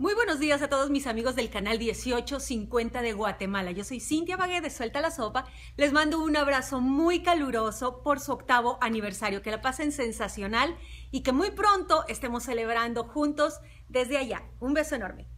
Muy buenos días a todos mis amigos del canal 1850 de Guatemala. Yo soy Cintia Bagué de Suelta la Sopa. Les mando un abrazo muy caluroso por su octavo aniversario. Que la pasen sensacional y que muy pronto estemos celebrando juntos desde allá. Un beso enorme.